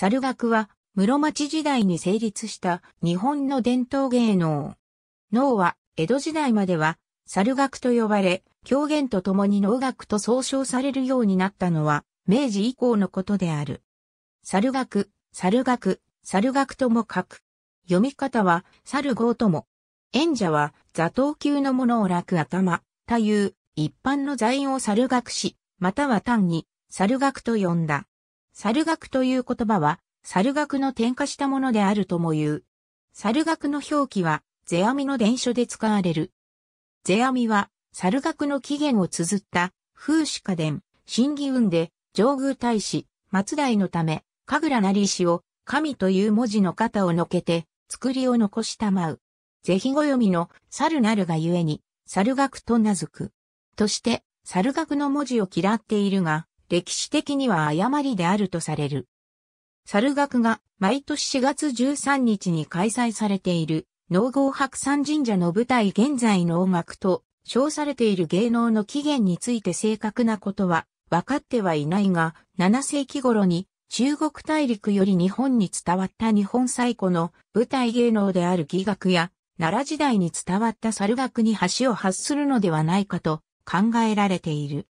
猿楽は室町時代に成立した日本の伝統芸能。能は江戸時代までは猿楽と呼ばれ、狂言と共に能楽と総称されるようになったのは明治以降のことである。猿楽、猿楽、猿楽とも書く。読み方は猿号とも。演者は座頭級のものを楽頭という一般の座員を猿楽し、または単に猿楽と呼んだ。猿学という言葉は、猿学の転化したものであるとも言う。猿学の表記は、世阿弥の伝書で使われる。世阿弥は、猿学の起源を綴った、風刺家伝、新義運で、上宮大使、松代のため、神楽成石を、神という文字の肩をのけて、作りを残したまう。是非暦の猿なるがゆえに、猿学と名付く。として、猿学の文字を嫌っているが、歴史的には誤りであるとされる。猿楽が毎年4月13日に開催されている農合白山神社の舞台現在の音楽と称されている芸能の起源について正確なことは分かってはいないが、7世紀頃に中国大陸より日本に伝わった日本最古の舞台芸能である儀楽や奈良時代に伝わった猿楽に橋を発するのではないかと考えられている。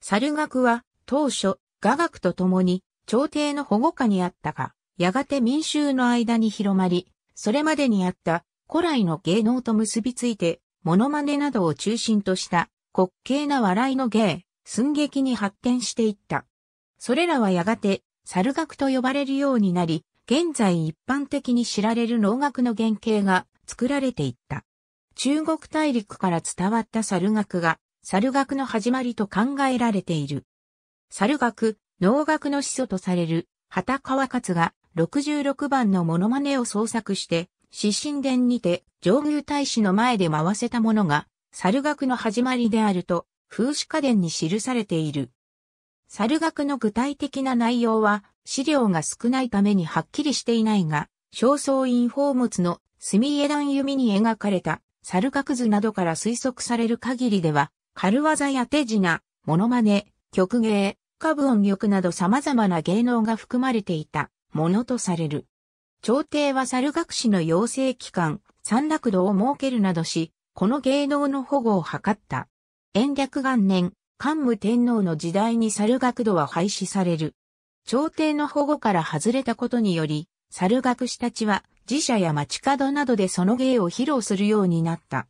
猿楽は当初、雅楽と共に朝廷の保護下にあったが、やがて民衆の間に広まり、それまでにあった古来の芸能と結びついて、モノマネなどを中心とした滑稽な笑いの芸、寸劇に発展していった。それらはやがて、猿楽と呼ばれるようになり、現在一般的に知られる能楽の原型が作られていった。中国大陸から伝わった猿楽が、猿楽の始まりと考えられている。猿学、農学の始祖とされる、畑川勝が66番のモノマネを創作して、死神殿にて上宮大使の前で回せたものが、猿学の始まりであると、風刺家伝に記されている。猿学の具体的な内容は、資料が少ないためにはっきりしていないが、正燥院宝物の墨絵段弓に描かれた猿学図などから推測される限りでは、軽技や手品、モノマネ、曲芸、歌舞音曲など様々な芸能が含まれていたものとされる。朝廷は猿学士の養成機関、三楽堂を設けるなどし、この芸能の保護を図った。延暦元年、桓武天皇の時代に猿学度は廃止される。朝廷の保護から外れたことにより、猿学士たちは寺社や街角などでその芸を披露するようになった。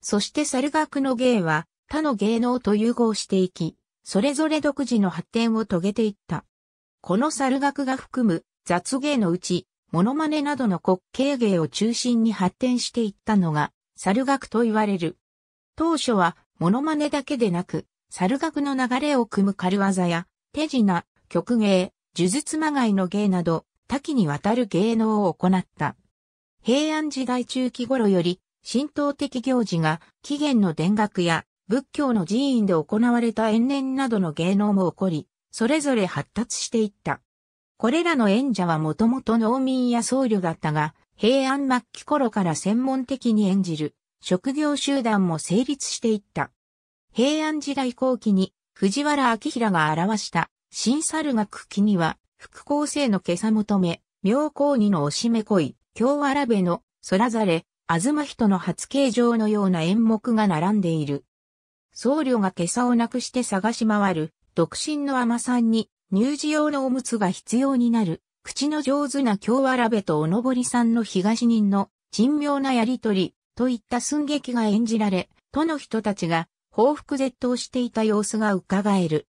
そして猿学の芸は他の芸能と融合していき、それぞれ独自の発展を遂げていった。この猿楽が含む雑芸のうち、モノマネなどの滑稽芸を中心に発展していったのが、猿楽と言われる。当初は、モノマネだけでなく、猿楽の流れを組む軽技や、手品、曲芸、呪術まがいの芸など、多岐にわたる芸能を行った。平安時代中期頃より、神道的行事が、起源の田楽や仏教の寺院で行われた延年などの芸能も起こり、それぞれ発達していった。これらの演者はもともと農民や僧侶だったが、平安末期頃から専門的に演じる職業集団も成立していった。平安時代後期に藤原明平が表した新猿学期には、副校生の今朝求め、妙高二のおしめ恋、京荒らべの空ざれ、あずま人の初形状のような演目が並んでいる。僧侶が袈裟をなくして探し回る、独身の尼さんに、乳児用のおむつが必要になる、口の上手な京わらべとおのぼりさんの東人の、珍妙なやりとり、といった寸劇が演じられ、都の人たちが、報復絶倒していた様子が伺える。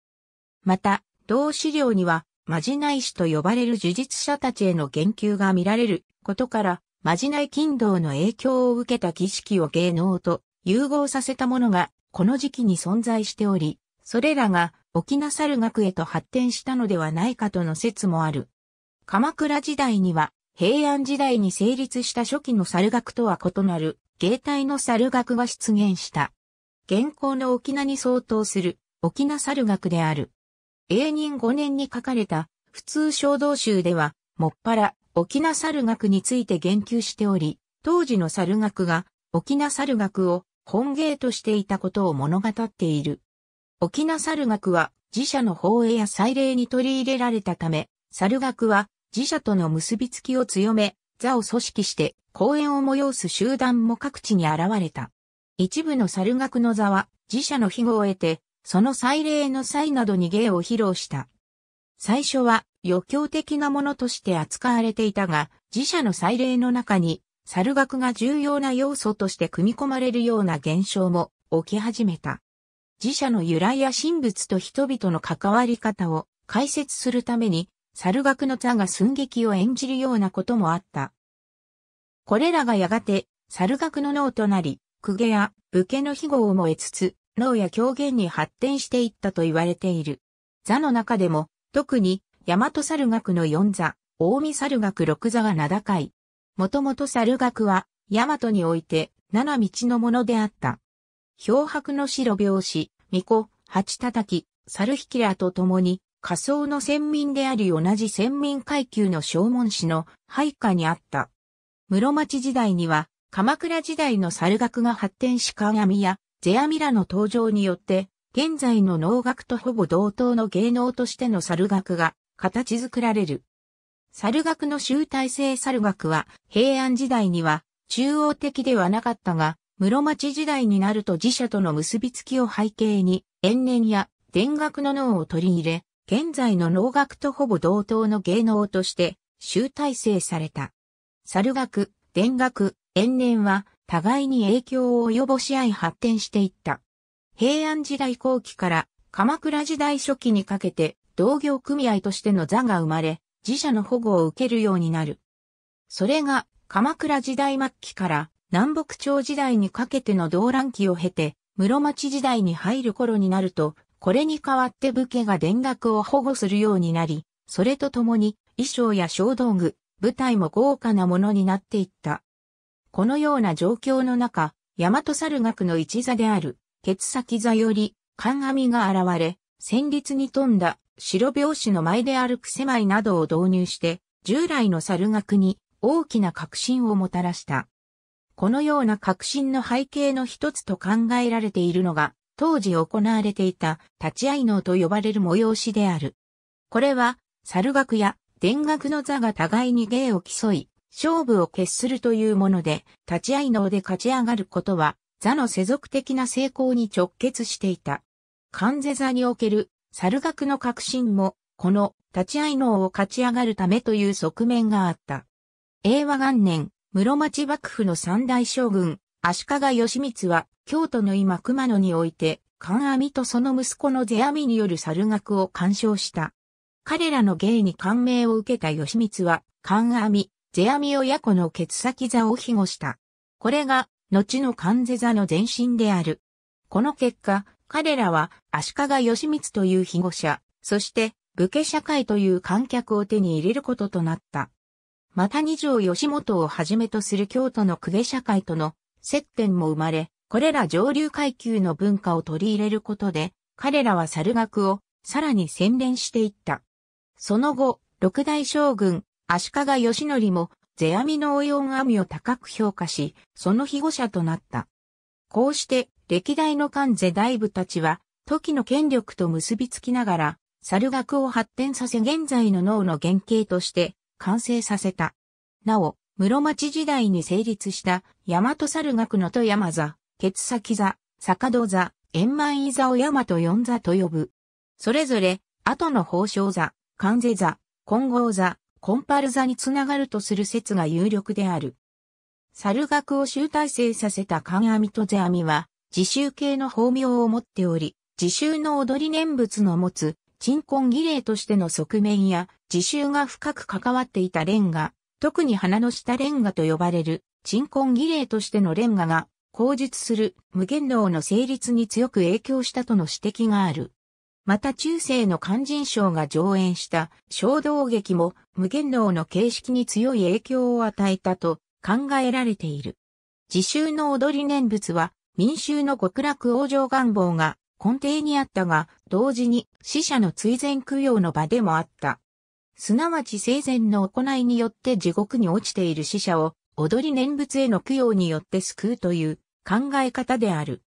また、同資料には、まじない師と呼ばれる呪術者たちへの言及が見られることから、まじない金道の影響を受けた儀式を芸能と融合させたものがこの時期に存在しており、それらが沖縄猿学へと発展したのではないかとの説もある。鎌倉時代には平安時代に成立した初期の猿学とは異なる芸体の猿学が出現した。現行の沖縄に相当する沖縄猿学である。永仁5年に書かれた普通小道集では、もっぱら沖縄猿学について言及しており、当時の猿学が沖縄猿学を本芸としていたことを物語っている。沖縄猿楽は自社の放映や祭礼に取り入れられたため、猿楽は自社との結びつきを強め、座を組織して公演を催す集団も各地に現れた。一部の猿楽の座は自社の庇護を得て、その祭礼の際などに芸を披露した。最初は余興的なものとして扱われていたが、自社の祭礼の中に猿学が重要な要素として組み込まれるような現象も起き始めた。自社の由来や神仏と人々の関わり方を解説するために、猿学の座が寸劇を演じるようなこともあった。これらがやがて、猿学の脳となり、公家や武家の庇護を燃えつつ、脳や狂言に発展していったと言われている。座の中でも、特に、大和猿学の四座、大見猿学六座が名高い。もともと猿学は、大和において、七道のものであった。漂白の白拍子、巫女、八叩き、猿引きらと共に、仮想の先民であり同じ先民階級の正門氏の配下にあった。室町時代には、鎌倉時代の猿学が発展し鏡や、ゼアミラの登場によって、現在の能楽とほぼ同等の芸能としての猿楽が形作られる。猿学の集大成猿学は平安時代には中央的ではなかったが、室町時代になると寺社との結びつきを背景に、延年や田楽の脳を取り入れ、現在の農学とほぼ同等の芸能として集大成された。猿学、田楽、延年は互いに影響を及ぼし合い発展していった。平安時代後期から鎌倉時代初期にかけて同業組合としての座が生まれ、自社の保護を受けるようになる。それが鎌倉時代末期から南北朝時代にかけての動乱期を経て、室町時代に入る頃になると、これに代わって武家が田楽を保護するようになり、それとともに衣装や小道具、舞台も豪華なものになっていった。このような状況の中、大和猿学の一座である、ケツ先座より、鑑みが現れ、戦慄に富んだ白拍子の前で歩く狭いなどを導入して、従来の猿楽に大きな革新をもたらした。このような革新の背景の一つと考えられているのが、当時行われていた立ち合い能と呼ばれる催しである。これは、猿楽や田楽の座が互いに芸を競い、勝負を決するというもので、立ち合い能で勝ち上がることは、座の世俗的な成功に直結していた。関世座における猿学の革新も、この立ち合い能を勝ち上がるためという側面があった。英和元年、室町幕府の三大将軍、足利義満は、京都の今熊野において、観阿弥とその息子の世阿弥による猿楽を鑑賞した。彼らの芸に感銘を受けた義満は、観阿弥、世阿弥親子の血先座を庇護した。これが、後の勘世座の前身である。この結果、彼らは足利義満という被護者、そして武家社会という観客を手に入れることとなった。また二条義元をはじめとする京都の公家社会との接点も生まれ、これら上流階級の文化を取り入れることで、彼らは猿学をさらに洗練していった。その後、六代将軍、足利義則も、世阿弥の応用阿弥を高く評価し、その被護者となった。こうして、歴代の関税大部たちは、時の権力と結びつきながら、猿学を発展させ現在の脳の原型として完成させた。なお、室町時代に成立した大和猿学の富山座、ケツ先座、坂戸座、円満井座を大和四座と呼ぶ。それぞれ、後の宝生座、関税座、金剛座、コンパル座につながるとする説が有力である。猿学を集大成させた関阿弥と世阿弥は、自習系の法名を持っており、自習の踊り念仏の持つ、鎮魂儀礼としての側面や、自習が深く関わっていたレンガ、特に花の下レンガと呼ばれる、鎮魂儀礼としてのレンガが、口述する無限能の成立に強く影響したとの指摘がある。また中世の勧進賞が上演した衝動劇も無限能の形式に強い影響を与えたと考えられている。自習の踊り念仏は民衆の極楽往生願望が根底にあったが、同時に死者の追善供養の場でもあった。すなわち生前の行いによって地獄に落ちている死者を踊り念仏への供養によって救うという考え方である。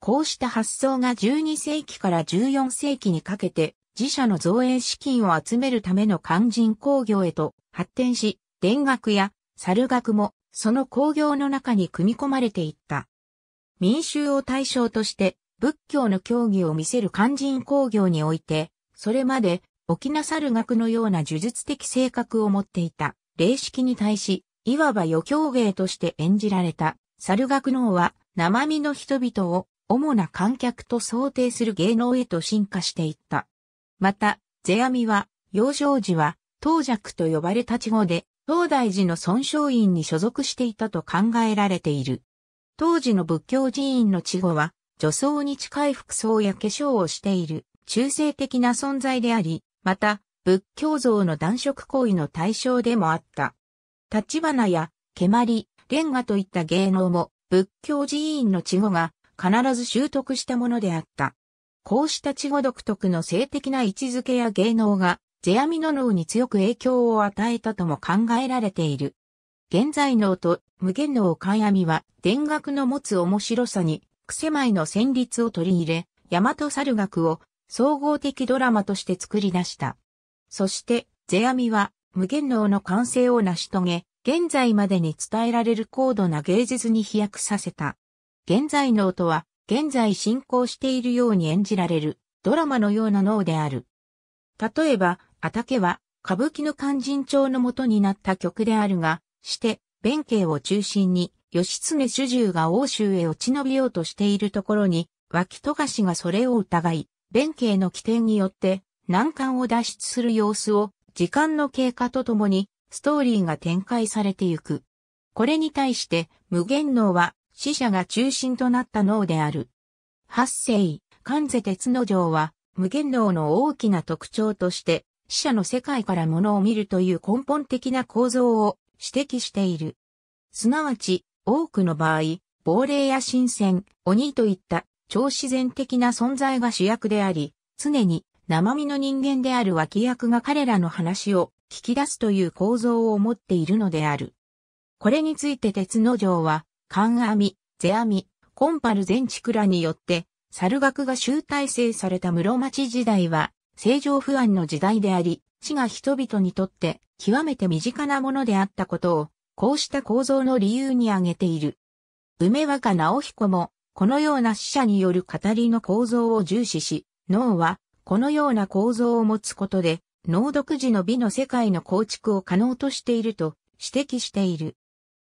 こうした発想が12世紀から14世紀にかけて自社の造営資金を集めるための肝心工業へと発展し、田楽や猿楽もその工業の中に組み込まれていった。民衆を対象として仏教の教義を見せる肝心工業において、それまで沖なさる学のような呪術的性格を持っていた霊式に対し、いわば余興芸として演じられた猿学能は生身の人々を主な観客と想定する芸能へと進化していった。また、世阿弥は、幼少時は、当尺と呼ばれた地語で、東大寺の孫昌院に所属していたと考えられている。当時の仏教寺院の稚語は、女装に近い服装や化粧をしている中性的な存在であり、また、仏教像の男色行為の対象でもあった。立花や、蹴鞠、レンガといった芸能も、仏教寺院の稚語が必ず習得したものであった。こうした稚語独特の性的な位置づけや芸能が、世阿弥の脳に強く影響を与えたとも考えられている。現在の音、無限能観闇は、田楽の持つ面白さに、癖前の旋律を取り入れ、大和猿楽を総合的ドラマとして作り出した。そして、世阿弥は、無限能の完成を成し遂げ、現在までに伝えられる高度な芸術に飛躍させた。現在能とは、現在進行しているように演じられる、ドラマのような能である。例えば、あたけは、歌舞伎の勧進帳の元になった曲であるが、して、弁慶を中心に、義経主従が欧州へ落ち延びようとしているところに、脇戸菓がそれを疑い、弁慶の起点によって、難関を脱出する様子を、時間の経過とともに、ストーリーが展開されてゆく。これに対して、無限能は、死者が中心となった脳である。八世、関世鉄之丞は、無限能の大きな特徴として、死者の世界から物を見るという根本的な構造を指摘している。すなわち、多くの場合、亡霊や神仙、鬼といった超自然的な存在が主役であり、常に生身の人間である脇役が彼らの話を聞き出すという構造を持っているのである。これについて鉄の城は、観阿弥、世阿弥、コンパル全地倉によって、猿学が集大成された室町時代は、正常不安の時代であり、死が人々にとって極めて身近なものであったことを、こうした構造の理由に挙げている。梅若直彦も、このような死者による語りの構造を重視し、脳は、このような構造を持つことで、脳独自の美の世界の構築を可能としていると指摘している。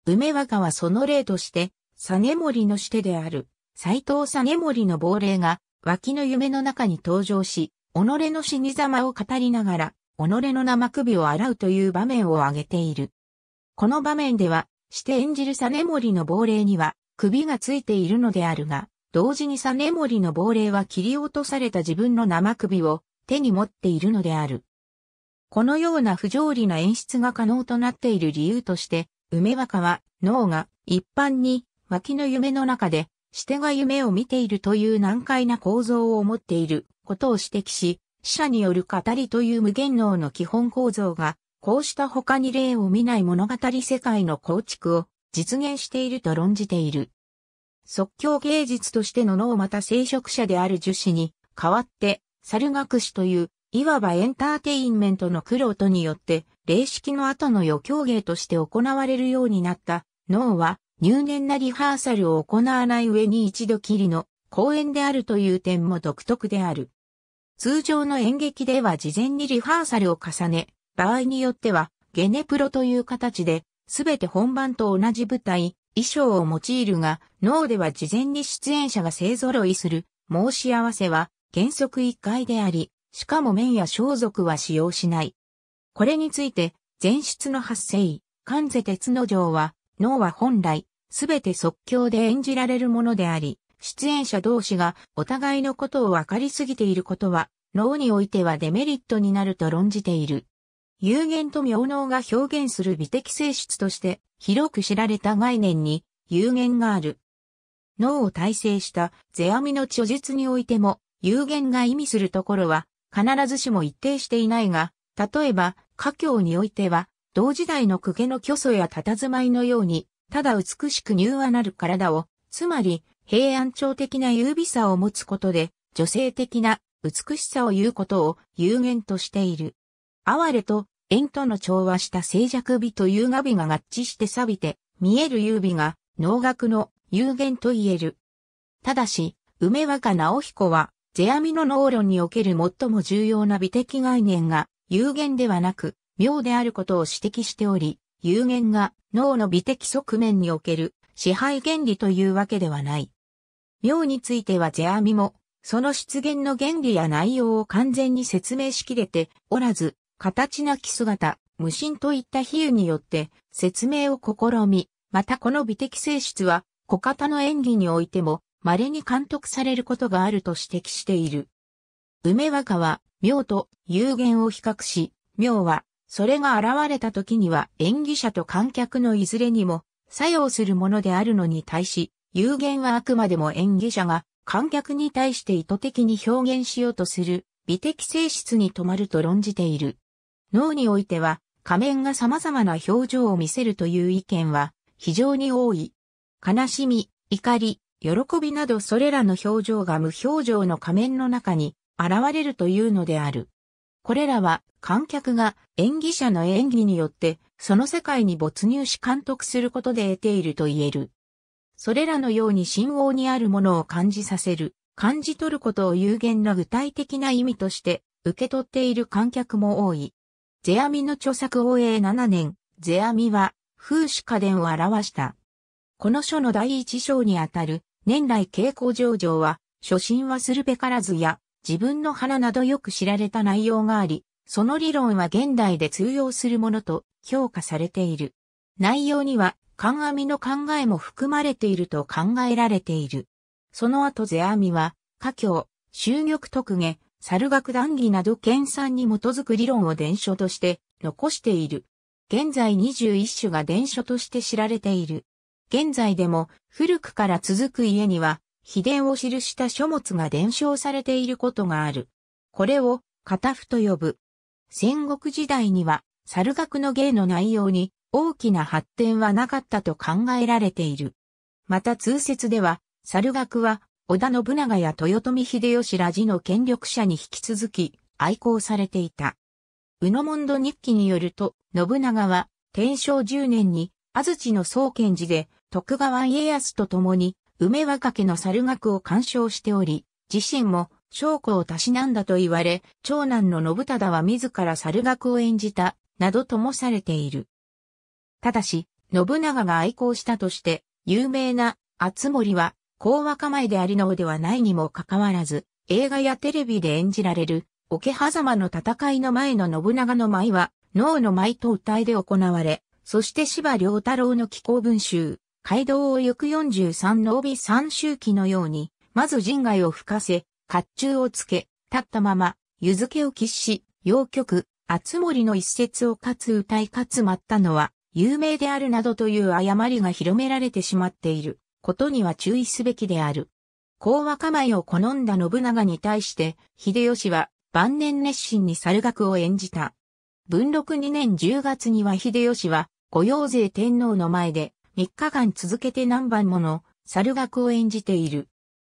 梅若はその例として、実リのしてである、斎藤実リの亡霊が、脇の夢の中に登場し、己の死に様を語りながら、己の生首を洗うという場面を挙げている。この場面では、して演じるモリの亡霊には首がついているのであるが、同時にモリの亡霊は切り落とされた自分の生首を手に持っているのである。このような不条理な演出が可能となっている理由として、梅若は脳が一般に脇の夢の中で、してが夢を見ているという難解な構造を持っていることを指摘し、者による語りという無限能の基本構造が、こうした他に例を見ない物語世界の構築を実現していると論じている。即興芸術としての脳また聖職者である樹脂に代わって、猿学士という、いわばエンターテインメントの苦労とによって、霊式の後の余興芸として行われるようになった脳は、入念なリハーサルを行わない上に一度きりの公演であるという点も独特である。通常の演劇では事前にリハーサルを重ね、場合によっては、ゲネプロという形で、すべて本番と同じ舞台、衣装を用いるが、脳では事前に出演者が勢揃いする申し合わせは原則一回であり、しかも面や装束は使用しない。これについて、前出の発生、関瀬鉄之城は、脳は本来、すべて即興で演じられるものであり、出演者同士がお互いのことを分かりすぎていることは、脳においてはデメリットになると論じている。有限と妙能が表現する美的性質として広く知られた概念に有限がある。脳を体制した世阿弥の著述においても有限が意味するところは必ずしも一定していないが、例えば、家教においては、同時代の公家の虚祖や佇まいのように、ただ美しく柔和なる体を、つまり平安調的な優美さを持つことで、女性的な美しさを言うことを有限としている。哀れと縁との調和した静寂美と優雅美が合致して錆びて、見える優美が能楽の有限と言える。ただし、梅若直彦は、世阿弥の能論における最も重要な美的概念が有限ではなく、妙であることを指摘しており、有限が脳の美的側面における支配原理というわけではない。妙については世阿弥も、その出現の原理や内容を完全に説明しきれておらず、形なき姿、無心といった比喩によって説明を試み、またこの美的性質は、小型の演技においても、稀に監督されることがあると指摘している。梅若は、妙と有限を比較し、妙は、それが現れた時には演技者と観客のいずれにも作用するものであるのに対し、有限はあくまでも演技者が観客に対して意図的に表現しようとする美的性質に止まると論じている。脳においては仮面が様々な表情を見せるという意見は非常に多い。悲しみ、怒り、喜びなどそれらの表情が無表情の仮面の中に現れるというのである。これらは観客が演技者の演技によってその世界に没入し監督することで得ていると言える。それらのように信号にあるものを感じさせる、感じ取ることを有限な具体的な意味として受け取っている観客も多い。世阿弥の著作応永7年、世阿弥は風刺家伝を表した。この書の第一章にあたる、年来傾向上場は、初心はするべからずや、自分の花などよく知られた内容があり、その理論は現代で通用するものと評価されている。内容には観阿弥の考えも含まれていると考えられている。その後世阿弥は、家教、修玉特下、猿学談義など研鑽に基づく理論を伝書として残している。現在21種が伝書として知られている。現在でも古くから続く家には、秘伝を記した書物が伝承されていることがある。これを、片譜と呼ぶ。戦国時代には、猿楽の芸の内容に大きな発展はなかったと考えられている。また通説では、猿楽は織田信長や豊臣秀吉ら寺の権力者に引き続き愛好されていた。宇野門戸日記によると、信長は天正10年に安土の総賢寺で徳川家康と共に梅若家の猿楽を鑑賞しており、自身も証拠をたしなんだと言われ、長男の信忠は自ら猿楽を演じた、などともされている。ただし、信長が愛好したとして、有名な厚森は、こう。若えでありのうではないにもかかわらず、映画やテレビで演じられる、桶狭間の戦いの前の信長の舞は、脳の舞と歌いで行われ、そして芝良太郎の気候文集、街道を行く43の帯三周期のように、まず人外を吹かせ、甲冑をつけ、立ったまま、湯漬けを喫し、洋曲、厚森の一節をかつ歌いかつまったのは、有名であるなどという誤りが広められてしまっていることには注意すべきである。講和構えを好んだ信長に対して、秀吉は晩年熱心に猿楽を演じた。文禄2年10月には秀吉は、御用税天皇の前で、3日間続けて何番もの猿楽を演じている。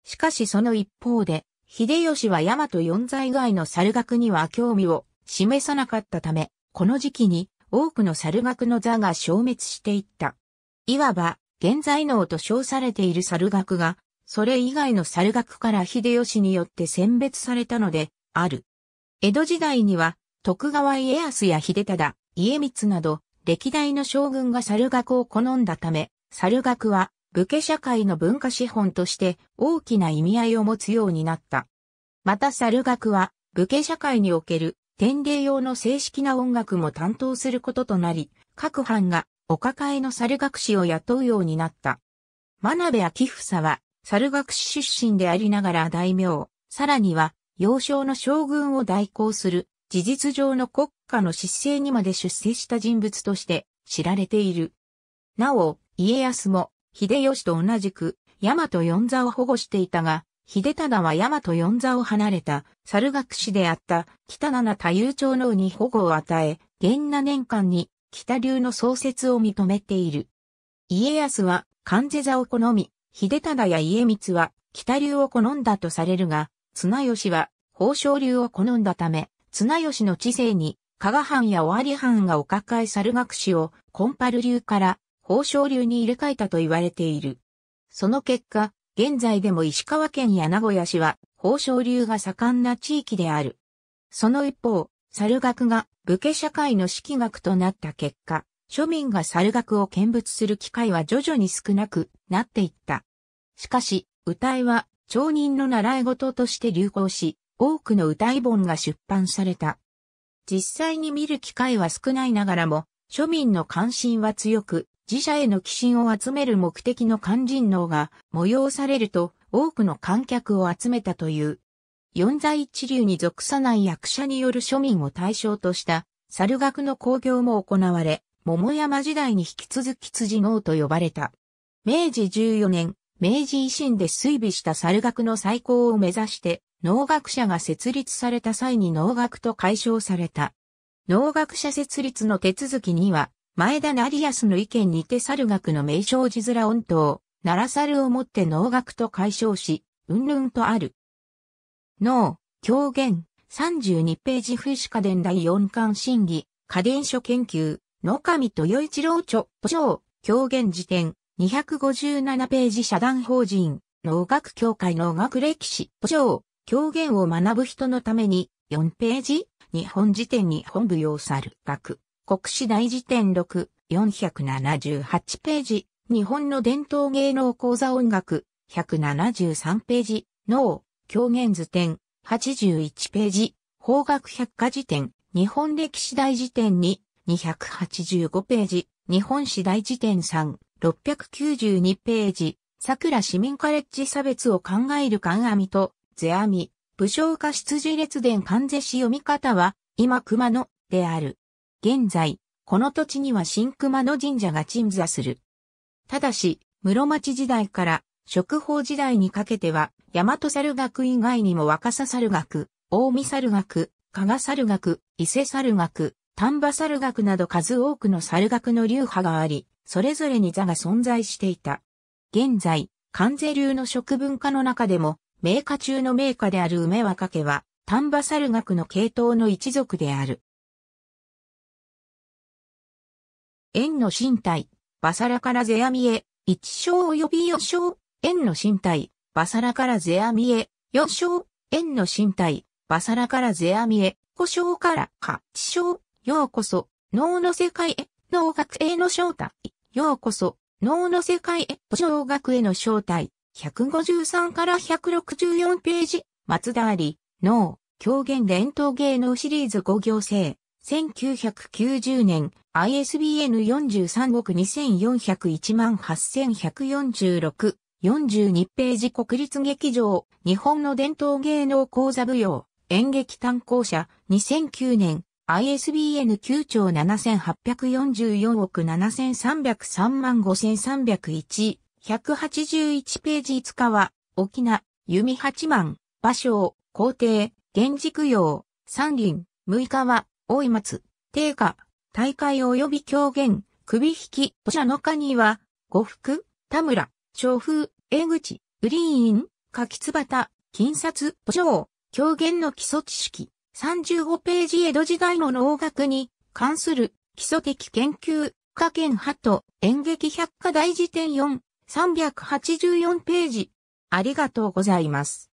しかしその一方で、秀吉は大和四在外の猿楽には興味を示さなかったため、この時期に多くの猿学の座が消滅していった。いわば、現在能と称されている猿学が、それ以外の猿学から秀吉によって選別されたので、ある。江戸時代には、徳川家康や秀忠、家光など、歴代の将軍が猿学を好んだため、猿学は、武家社会の文化資本として大きな意味合いを持つようになった。また猿学は、武家社会における典礼用の正式な音楽も担当することとなり、各班がお抱えの猿学師を雇うようになった。真鍋明房は、猿学師出身でありながら大名、さらには、幼少の将軍を代行する、事実上の国家の失政にまで出世した人物として知られている。なお、家康も、秀吉と同じく、大和四座を保護していたが、秀忠は大和四座を離れた、猿楽師であった、北七太夫長能に保護を与え、元和年間に、北流の創設を認めている。家康は、関瀬座を好み、秀忠や家光は、北流を好んだとされるが、綱吉は、宝生流を好んだため、綱吉の知性に、加賀藩や尾張藩がお抱え猿楽師を、コンパル流から、宝生流に入れ替えたと言われている。その結果、現在でも石川県や名古屋市は、宝生流が盛んな地域である。その一方、猿学が武家社会の式学となった結果、庶民が猿楽を見物する機会は徐々に少なくなっていった。しかし、歌いは町人の習い事として流行し、多くの歌い本が出版された。実際に見る機会は少ないながらも、庶民の関心は強く、自社への寄進を集める目的の肝心能が催されると多くの観客を集めたという。四在一流に属さない役者による庶民を対象とした猿楽の興行も行われ、桃山時代に引き続き辻能と呼ばれた。明治14年、明治維新で推備した猿楽の再興を目指して、農学者が設立された際に農学と解消された。農学者設立の手続きには、前田成康の意見にて猿学の名称字面音頭、奈良猿をもって能楽と解消し、うんぬんとある。能、狂言、32ページ風刺家伝第4巻審議、家伝書研究、野上豊一郎著、図書、狂言辞典、257ページ社団法人、能学協会能学歴史、図書、狂言を学ぶ人のために、4ページ、日本辞典に本部要猿学。国史大辞典6、478ページ、日本の伝統芸能講座音楽、173ページ、脳、狂言図典、81ページ、法学百科辞典、日本歴史大辞典2、285ページ、日本史大辞典3、692ページ、桜市民カレッジ差別を考える観阿弥と、世阿弥、武将家出自列伝関世史読み方は、今熊野である。現在、この土地には新熊野神社が鎮座する。ただし、室町時代から食法時代にかけては、大和猿学以外にも若狭猿学、大見猿学、加賀猿学、伊勢猿学、丹波猿学など数多くの猿学の流派があり、それぞれに座が存在していた。現在、関税流の食文化の中でも、名家中の名家である梅若家は、丹波猿学の系統の一族である。円の身体、バサラからゼアミエ、一章及び四章、円の身体、バサラからゼアミエ、四章、円の身体、バサラからゼアミエ、五章から八章、ようこそ、脳の世界へ、脳学への正体、ようこそ、脳の世界へ、小学への正体、153から164ページ、松田あり、脳、狂言伝統芸能シリーズ五行制。1990年 ISBN 43億2401万8146 42ページ国立劇場日本の伝統芸能講座舞踊演劇担当者2009年 ISBN 9兆7844億7303万5301 181ページ5日は、沖縄、弓八幡、芭蕉、皇帝、源軸用、三輪、6日は、大井松、定価、大会及び狂言、首引き、土砂の蟹は、呉服、田村、調風、江口、リーン、柿翼、金札、図書狂言の基礎知識、35ページ江戸時代の能楽に関する基礎的研究、科研派と演劇百科大辞典4、384ページ。ありがとうございます。